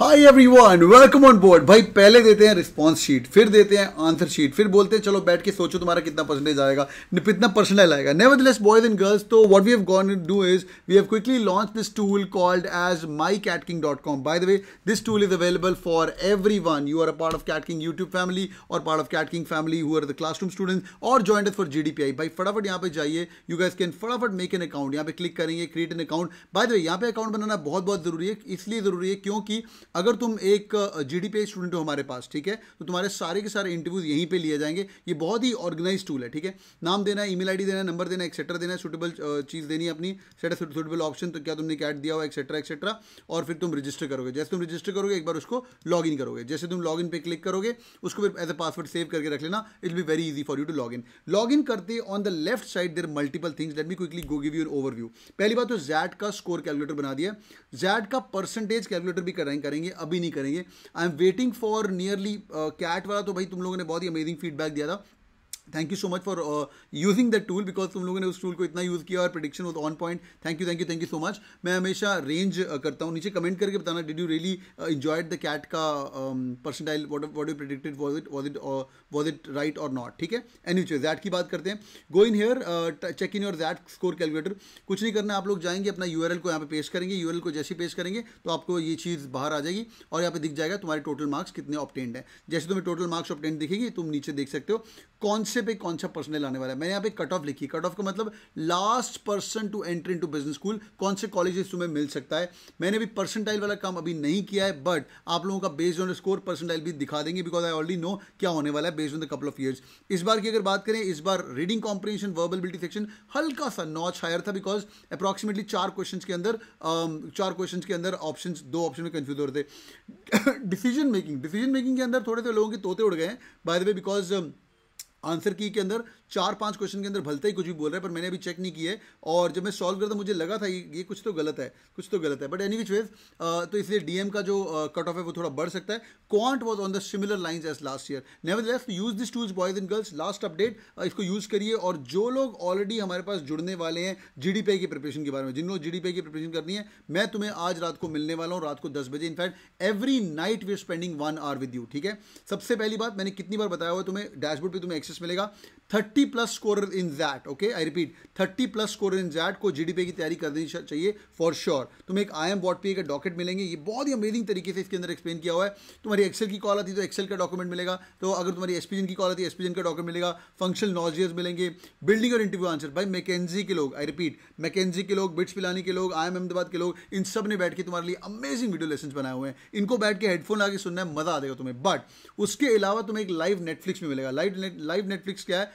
Hi everyone welcome on board भाई पहले देते हैं रिस्पांस शीट फिर देते हैं आंसर शीट फिर बोलते हैं चलो बैठ के सोचो तुम्हारा कितना परसेंटेज आएगा कितना पर्सनल आएगा nevertheless boys and girls तो what we have gonna do is we have quickly launch this tool called as my CATKing dot com by the way this tool is available for every one you are a part of CATKing YouTube family और part of CATKing family who are the classroom student और joined for G D P I भाई फटाफट यहाँ पे जाइए you gas can फटाफट make an account यहाँ पे क्लिक करेंगे create an account by the way यहाँ पे अकाउंट बनाना बहुत बहुत जरूरी है इसलिए जरूरी है क्योंकि अगर तुम एक जी पे स्टूडेंट हो हमारे पास ठीक है तो तुम्हारे सारे के सारे इंटरव्यूज यहीं पे लिए जाएंगे ये बहुत ही ऑर्गेनाइज टूल है ठीक है नाम देना है ईमेल आईडी देना है नंबर देना एक्सेट्रा देना है सुटेबल चीज़ देनी है अपनी सुटेबल ऑप्शन तो क्या तुमने कैड दिया हुआ एक्सेट्रा एक्सेट्रा और फिर तुम रजिस्टर करोगे जैसे तुम रजिस्टर करोगे एक बार उसको लॉग इन करोगे जैसे तुम लॉग इन पे क्लिक करोगे उसको फिर एज ए पासवर्ड सेव करके रख लेना it be very easy for you to log in log in करते on the left side there multiple things let me quickly go give you overview पहली बात तो जैड का स्कोर कैलकुलेटर बना दिया जैड का परसेंटेज कैलकुलेटर भी करेंगे करेंगे अभी नहीं करेंगे I am waiting for nearly CAT वाला तो भाई तुम लोगों ने बहुत ही अमेजिंग फीडबैक दिया था thank you so much for using that tool because तुम लोगों ने उस टूल को इतना यूज़ किया और prediction on point thank you thank you thank you so much मैं हमेशा रेंज uh, करता हूँ नीचे कमेंट करके बताना did you really enjoyed the CAT का percentile what you predicted was it was it was it right और not ठीक है एनी चीज जैट की बात करते हैं go in here check in your XAT score calculator कुछ नहीं करना आप लोग जाएंगे अपना यू को यहाँ पे पेश करेंगे यू को जैसे पेश करेंगे तो आपको ये चीज़ बाहर आ जाएगी और यहाँ पे दिख जाएगा तुम्हारे टोटल मार्क्स कितने ऑप्टेंड है जैसे तुम्हें टोटल मार्क्स ऑप्टेंड दिखेगी तुम नीचे देख सकते हो कौन से से पे कौन सा पर्सनल आने वाला है मैंने यहाँ पे कट ऑफ लिखी कट ऑफ का मतलब last person to entry into business school कौन से कॉलेज तुम्हें मिल सकता है मैंने अभी पर्सनटाइल वाला काम अभी नहीं किया है बट आप लोगों का बेस्ड ऑन स्कोर पर्सनटाइल भी दिखा देंगे बिकॉज आई ऑलरेडी नो क्या होने वाला है based on the couple of years इस बार की अगर बात करें इस बार रीडिंग कॉम्प्रीशन वर्बलिटी सेक्शन हल्का सा नॉच हायर था बिकॉज अप्रॉक्सीमेटली चार क्वेश्चन के अंदर um, चार क्वेश्चन के अंदर ऑप्शन दो ऑप्शन में कंफ्यूज हो रहे थे डिसीजन मेकिंग डिसीजन मेकिंग के अंदर थोड़े से लोगों के तोते उड़ गए by the way because answer key के अंदर चार पांच क्वेश्चन के अंदर भलता ही कुछ भी बोल रहा है पर मैंने अभी चेक नहीं किया है और जब मैं सॉल्व करता मुझे लगा था ये कुछ तो गलत है कुछ तो गलत है बट एनी विच वेज तो इसलिए डीएम का जो कट ऑफ है वो थोड़ा बढ़ सकता है quant was on the similar lines as last year never use this tools boys and girls last update इसको यूज़ करिए और जो लोग ऑलरेडी हमारे पास जुड़ने वाले हैं जी की प्रिपरेशन के बारे में जिन लोग जी की प्रिपरेशन करनी है मैं तुम्हें आज रात को मिलने वाला हूँ रात को दस बजे in fact every night we are spending one hour with you ठीक है सबसे पहली बात मैंने कितनी बार बताया हुआ तुम्हें डैशबोर्ड पर तुम्हें एक्सेस एक्सेस मिलेगा thirty plus score in that okay I repeat thirty plus score in that को जीडीपी की तैयारी करनी चाहिए फॉर श्योर sure. तुम्हें एक आई एम वॉट पे का डॉकेट मिलेंगे ये बहुत ही अमेजिंग तरीके से इसके अंदर एक्सप्लेन किया हुआ है तुम्हारी एक्सेल की कॉल आती तो एक्सेल का डॉक्यूमेंट मिलेगा तो अगर तुम्हारी एसपीजन की कॉल आती है एसपीजन का डॉक्यूमेंट मिलेगा फंक्शनल नॉजियस मिलेंगे बिल्डिंग और इंटरव्यू आंसर भाई मैकेजी के लोग आई रिपीट मैकेजी के लोग बिट्स पिलानी के लोग आई एम अहमदाबाद के लोग इन सब ने बैठ के तुम्हारे लिए अमेजिंग वीडियो लेसन बनाए हुए हैं इनको बैठ के हेडफोन आगे सुनना है मजा आ जाएगा तुम्हें बट उसके अलावा तुम्हें एक लाइव नेटफ्लिक्स में मिलेगा लाइव लाइव नेटफ्लिक्स क्या है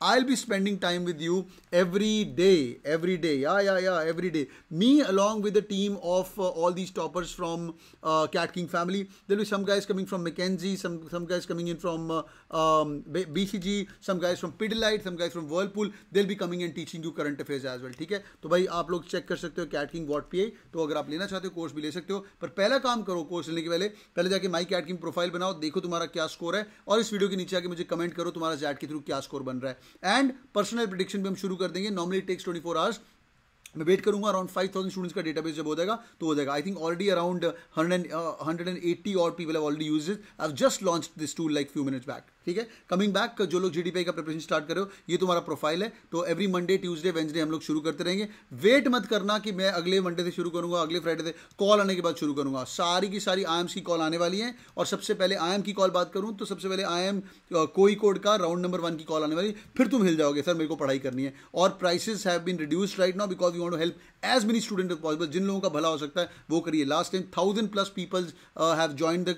I'll be spending time with you every day, every day. Yeah, yeah, yeah, every day. Me along with a team of uh, all these toppers from uh, Cat King family. There'll be some guys coming from McKenzie, some some guys coming in from uh, um, BCG, some guys from Pidilite, some guys from Whirlpool. They'll be coming and teaching you current affairs as well. ठीक है तो भाई आप लोग check कर सकते हो cat king what P तो अगर आप लेना चाहते हो कोर्स भी ले सकते हो पर पहला काम करो कोर्स लेने के पहले पहले जाके माई कैट किंग प्रोफाइल बनाओ देखो तुम्हारा क्या स्कोर है और इस वीडियो के नीचे आके मुझे कमेंट करो तुम्हारा जैट के थ्रू क्या स्कोर बन रहा है एंड पर्सनल प्रिडिक्शन भी हम शुरू कर देंगे normally takes twenty four hours मैं वेट करूंगा अराउंड फाइव थाउजेंड स्टूडेंट्स का डेटाबेस जब हो जाएगा तो हो जाएगा I think already around hundred and eighty और people have already use it I just launch this tool like few minutes back ठीक है कमिंग बैक जो लोग जीडीपी का प्रिपरेशन स्टार्ट कर रहे हो ये तुम्हारा प्रोफाइल है तो एवरी मंडे ट्यूजडे वेंसडे हम लोग शुरू करते रहेंगे वेट मत करना कि मैं अगले मंडे से शुरू करूंगा अगले फ्राइडे से कॉल आने के बाद शुरू करूंगा सारी की सारी आई की कॉल आने वाली है और सबसे पहले आई की कॉल बात करूं तो सबसे पहले आई एम uh, कोई कोड का राउंड नंबर वन की कॉल आने वाली फिर तुम हिल जाओगे सर मेरे को पढ़ाई करनी है और prices have been reduced right now because you want help as many student as possible जिन लोगों का भला हो सकता है वो करिए last time thousand plus peoples have join the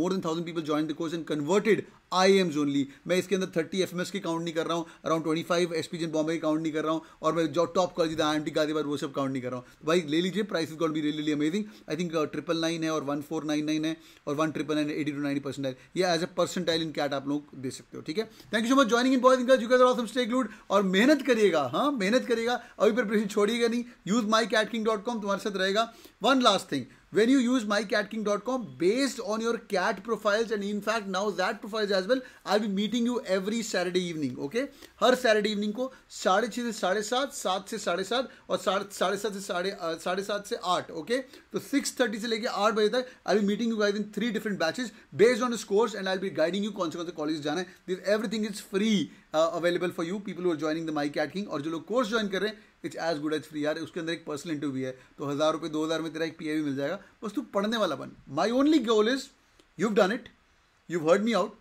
more than thousand people join the course and converted IIMs only मैं इसके अंदर थर्टी एफ की काउंट नहीं कर रहा हूँ around twenty five S P Jain Bombay की काउंट नहीं कर रहा हूँ और मैं जो top college I M T Ghaziabad वो सब काउंट नहीं कर रहा हूँ तो भाई ले लीजिए price is gotta be really amazing I think triple nine है और वन फोर नाइन नाइन है और one triple nine eighty two nine है ये as a percentile in CAT आप लोग दे सकते हो ठीक है thank you so much joining in boys इनका कैर ऑफ स्टे ग्लूड और मेहनत करिएगा हाँ मेहनत करिएगा अभी प्रिपरेशन छोड़िएगा नहीं use my CATKing dot com तुम्हारे साथ रहेगा one last thing when you use mycatking.com based on your cat profiles and in fact now that profiles as well i'll be meeting you every saturday evening okay हर saturday evening को साढ़े छः से साढ़े सात सात से साढ़े सात और साढ़े साढ़े सात से साढ़े साढ़े सात से आठ ओके तो सिक्स थर्टी से लेके आठ बजे तक I be meeting you guys in three different batches based on scores and I be guiding you कौन से कौन से कॉलेज जाना है everything is free available for you people are joining the my CATKing और जो लोग course join कर रहे हैं it's as good as free यार उसके अंदर एक पर्सनल इंटरव्यू भी है तो हज़ार रुपये दो हज़ार में तेरा एक पी भी मिल जाएगा बस तू पढ़ने वाला बन my only goal is you done it you heard me out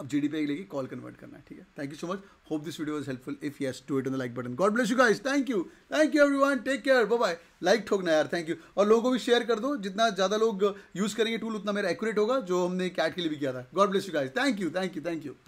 अब जी डी पे लेके कॉल कन्वर्ट करना है ठीक है thank you so much hope this video is helpful if yes to it on the like button God bless you guys thank you thank you every one take care bye bye like ठोकना यार thank you और लोगों को भी share कर दो जितना ज़्यादा लोग यूज़ करेंगे टूल उतना मेरा एक्यूरेट होगा जो हमने कैट के लिए भी किया था God bless you guys thank you thank you thank you